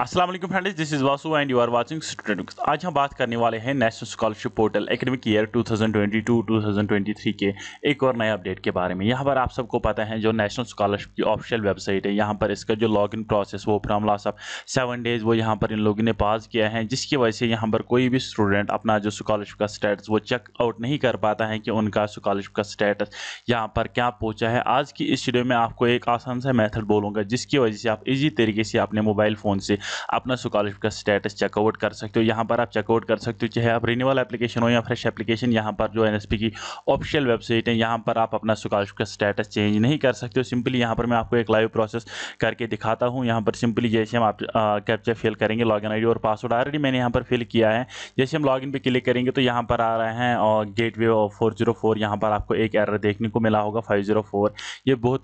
Aslam friends this is Vasu and you are watching student आज हम बात करने वाले हैं national scholarship portal academic year 2022-2023 के एक और नए अपडेट के बारे में यहाँ पर आप सबको पता है जो नेशनल स्कॉलरशिप की ऑफिशियल वेबसाइट है यहाँ पर इसका जो लॉगिन प्रोसेस वो from last of seven days वो यहाँ पर इन लोगों ने पास किया है जिसकी वजह से यहाँ पर कोई भी स्टूडेंट अपना जो स्कॉलरशिप का स्टेटस वो चेक आउट नहीं कर पाता है कि उनका स्कॉलरशिप का स्टेटस यहाँ पर क्या पहुँचा है आज की इस वीडियो में आपको एक आसान सा मैथड बोलूँगा जिसकी वजह से आप ईजी तरीके से अपने मोबाइल फ़ोन से अपना स्कॉलरशिप का स्टेटस चेकआउट कर सकते हो यहाँ पर आप चेकआउट कर सकते हो चाहे आप रिन्यूअल एप्लीकेशन हो या फ्रेश एप्लीकेशन यहाँ पर जो एन की ऑफिशियल वेबसाइट है यहाँ पर आप अपना स्कॉलरशिप का स्टेटस चेंज नहीं कर सकते हो सिंपली यहाँ पर मैं आपको एक लाइव प्रोसेस करके दिखाता हूँ यहाँ पर सिंपली जैसे हम आप कैप्चर फिल करेंगे लॉग इन और पासवर्ड ऑलरेडी मैंने यहाँ पर फिल किया है जैसे हम लॉगिन इन क्लिक करेंगे तो यहाँ पर आ रहे हैं और gateway four zero four यहाँ पर आपको एक एरर देखने को मिला होगा फाइव जीरो फोर ये बहुत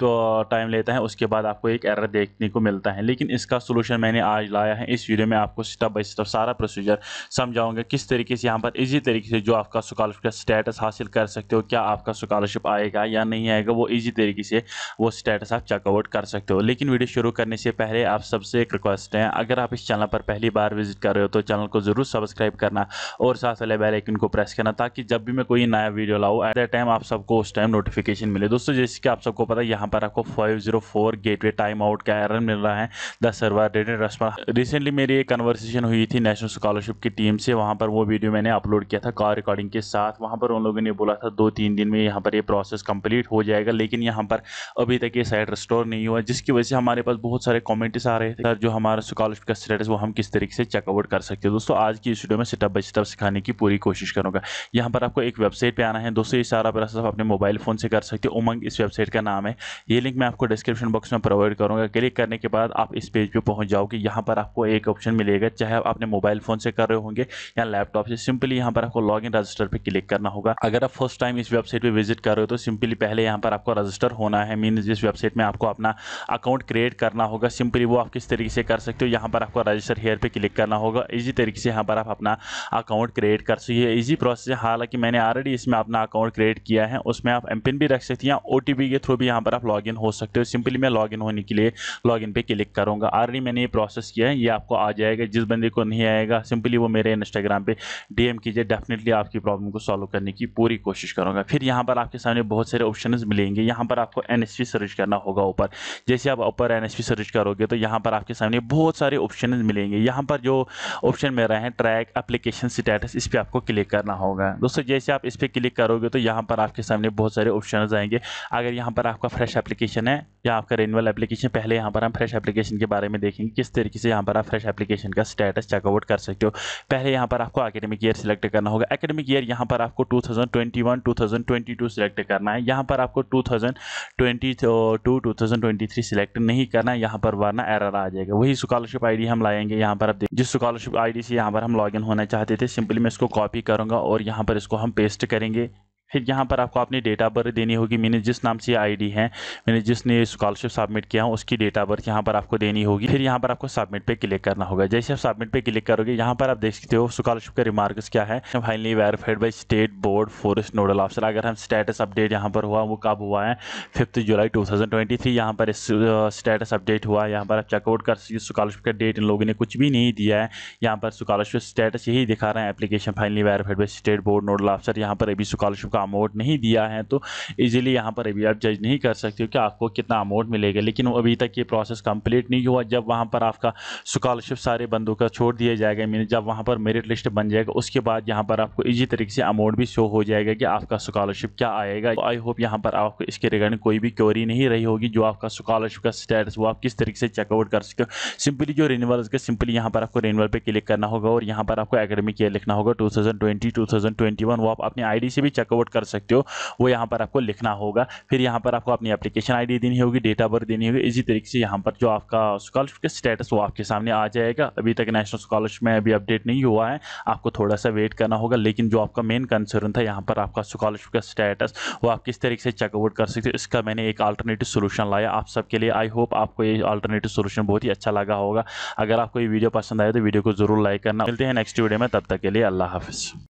टाइम लेता है उसके बाद आपको एक एरर देखने को मिलता है लेकिन इसका सोल्यूशन मैंने आज आज लाया है इस वीडियो में आपको स्टेप बाई स्टेप सारा प्रोसीजर समझाऊंगा किस तरीके से यहाँ पर इजी तरीके से जो आपका स्कॉलरशिप का स्टेटस हासिल कर सकते हो क्या आपका स्कॉलरशिप आएगा या नहीं आएगा वो ईजी तरीके से वो स्टेटस आप चेकआउट कर सकते हो लेकिन वीडियो शुरू करने से पहले आप सबसे एक रिक्वेस्ट है अगर आप इस चैनल पर पहली बार विजिट कर रहे हो तो चैनल को ज़रूर सब्सक्राइब करना और साथ वाले बेलाइकिन को प्रेस करना ताकि जब भी मैं कोई नया वीडियो लाऊ एट द टाइम आप सबको उस टाइम नोटिफिकेशन मिले दोस्तों जैसे कि आप सबको पता है यहाँ पर आपको 504 गेटवे टाइम आउट का एरर मिल रहा है the server dated response recently मेरी एक कन्वर्सेशन हुई थी नेशनल स्कॉलरशिप की टीम से वहाँ पर वो वीडियो मैंने अपलोड किया था कॉल रिकॉर्डिंग के साथ वहाँ पर उन लोगों ने बोला था दो तीन दिन में यहाँ पर ये यह प्रोसेस कंप्लीट हो जाएगा लेकिन यहाँ पर अभी तक ये साइट रिस्टोर नहीं हुआ जिसकी वजह से हमारे पास बहुत सारे कॉमेंट्स आ रहे थे सर जो हमारा स्कॉलरशिप का स्टेटस वो हम किस तरीके से चेकआउट कर सकते हैं दोस्तों आज की इस वीडियो में स्टेप बाई स्टेप सिखाने की पूरी कोशिश करूँगा यहाँ पर आपको एक वेबसाइट पर आना है दोस्तों ये सारा प्रोसेस अपने मोबाइल फ़ोन से कर सकते हो उमंग इस वेबसाइट का नाम है ये लिंक मैं आपको डिस्क्रिप्शन बॉक्स में प्रोवाइड करूँगा क्लिक करने के बाद आप इस पेज पर पहुँच जाओगे यहाँ पर आपको एक ऑप्शन मिलेगा चाहे आप अपने मोबाइल फ़ोन से कर रहे होंगे या लैपटॉप से सिंपली यहाँ पर आपको लॉग इन रजिस्टर पर क्लिक करना होगा अगर आप फर्स्ट टाइम इस वेबसाइट पर विजिट कर रहे हो तो सिंपली पहले यहाँ पर आपको रजिस्टर होना है मीन जिस वेबसाइट में आपको अपना अकाउंट क्रिएट करना होगा सिंपली वो आप किस तरीके से कर सकते हो यहाँ पर आपको रजिस्टर हेयर पर क्लिक करना होगा इसी तरीके से यहाँ पर आप अपना अकाउंट क्रिएट कर सकते हैं इजी प्रोसेस है हालांकि मैंने ऑलरेडी इसमें अपना अकाउंट क्रिएट किया है उसमें आप एम भी रख सकती हैं ओ के थ्रू भी यहाँ पर आप लॉगिन हो सकते हो सिंपली मैं लॉगिन होने के लिए लॉगिन पे क्लिक करूँगा ऑलरेडी मैंने ये प्रोसेस किया है ये आपको आ जाएगा जिस बंदे को नहीं आएगा सिंपली वो मेरे इंस्टाग्राम पे डीएम कीजिए डेफिनेटली आपकी प्रॉब्लम को सॉल्व करने की पूरी कोशिश करूँगा फिर यहाँ पर आपके सामने बहुत सारे ऑप्शन मिलेंगे यहाँ पर आपको एन सर्च करना होगा ऊपर जैसे आप ऊपर एन सर्च करोगे तो यहाँ पर आपके सामने बहुत सारे ऑप्शन मिलेंगे यहाँ पर जो ऑप्शन मेरा है ट्रैक एप्लीकेशन स्टेटस इस पर आपको क्लिक करना होगा दोस्तों जैसे आप इस पर क्लिक करोगे तो यहाँ पर आपके सामने बहुत सारे ऑप्शन आएंगे अगर यहाँ पर आपका फ्रेश एप्लीकेशन है या आपका रेनवल एप्लीकेशन पहले यहाँ पर हम फ्रेश एप्लीकेशन के बारे में देखेंगे किस तरीके से से यहाँ पर आप फ्रेश एप्लीकेशन का स्टेटस चेकआउट कर सकते हो पहले यहाँ पर आपको एकेडमिक ईयर सिलेक्ट करना होगा एकेडमिक ईयर यहाँ पर आपको 2021 2022 सिलेक्ट करना है यहाँ पर आपको 2022 थाउजेंड सिलेक्ट नहीं करना है यहाँ पर वरना एरर आ जाएगा वही स्कॉलरशिप आई हम लाएंगे यहाँ पर आप जिस स्कॉलरशिप आई से यहाँ पर हम लॉग होना चाहते थे सिंपली मैं इसको कॉपी करूँगा और यहाँ पर इसको हम पेस्ट करेंगे फिर यहाँ पर आपको अपनी डेट ऑफ बर्थ देनी होगी मैंने जिस नाम से आईडी है मैंने जिसने स्कॉलरशिप सबमिट किया है उसकी डेट ऑफ बर्थ यहाँ पर आपको देनी होगी फिर यहाँ पर आपको सबमिट पे क्लिक करना होगा जैसे आप सबमिट पे क्लिक करोगे यहाँ पर आप देख सकते हो स्कॉलरशिप का रिमार्क्स क्या है finally verified by state board forest nodal officer अगर हम स्टेटस अपडेट यहाँ पर हुआ वो कब हुआ है fifth July two thousand twenty three यहाँ पर स्टेटस अपडेट हुआ यहाँ पर आप चेकआउट कर सकते स्कॉलरशिप का डेट इन लोगों ने कुछ भी नहीं दिया है यहाँ पर स्कॉलरशिप स्टेटस यही दिखा रहे हैं application finally verified by state board nodal officer यहाँ पर अभी स्कॉलरशिप आपको अमाउंट नहीं दिया है तो ईजिली यहाँ पर अभी आप जज नहीं कर सकते हो कि आपको कितना अमाउंट मिलेगा लेकिन अभी तक ये प्रोसेस कंप्लीट नहीं हुआ जब वहाँ पर आपका स्कॉलरशिप सारे बंदों का छोड़ दिया जाएगा मीन जब वहाँ पर मेरिट लिस्ट बन जाएगा उसके बाद यहाँ पर आपको इजी तरीके से अमाउंट भी शो हो जाएगा कि आपका स्कॉलरशिप क्या आएगा आई होप यहाँ पर आपको इसके रिगार्डिंग कोई भी क्योरी नहीं रही होगी जो आपका स्कॉलरशिप का स्टेटस वो आप किस तरीके से चेकआउट कर सकते हो सिंपली जो रिनवल का सिंपली यहाँ पर आपको रिनवल पर क्लिक करना होगा और यहाँ पर आपको एकेडमिक ईयर लिखना होगा two thousand twenty two thousand twenty one वो आप अपने आई डी से भी चेकआउट डाउनलोड कर सकते हो वो यहाँ पर आपको लिखना होगा फिर यहाँ पर आपको अपनी एप्लीकेशन आईडी देनी होगी डेट ऑफ बर्थ देनी होगी इसी तरीके से यहाँ पर जो आपका स्कॉलरशिप का स्टेटस वो आपके सामने आ जाएगा अभी तक नेशनल स्कॉलरशिप में अभी अपडेट नहीं हुआ है आपको थोड़ा सा वेट करना होगा लेकिन जो आपका मेन कंसर्न था यहाँ पर आपका स्कॉलरशिप का स्टेटस वो आप किस तरीके से चेकआउट कर सकते हो इसका मैंने एक अल्टरनेटिव सोल्यूशन लाया आप सबके लिए आई होप आपको ये अल्टरनेटिव सोल्यूशन बहुत ही अच्छा लगा होगा अगर आपको ये वीडियो पसंद आया तो वीडियो को जरूर लाइक करना मिलते हैं नेक्स्ट वीडियो में तब तक के लिए अल्लाह हाफिज़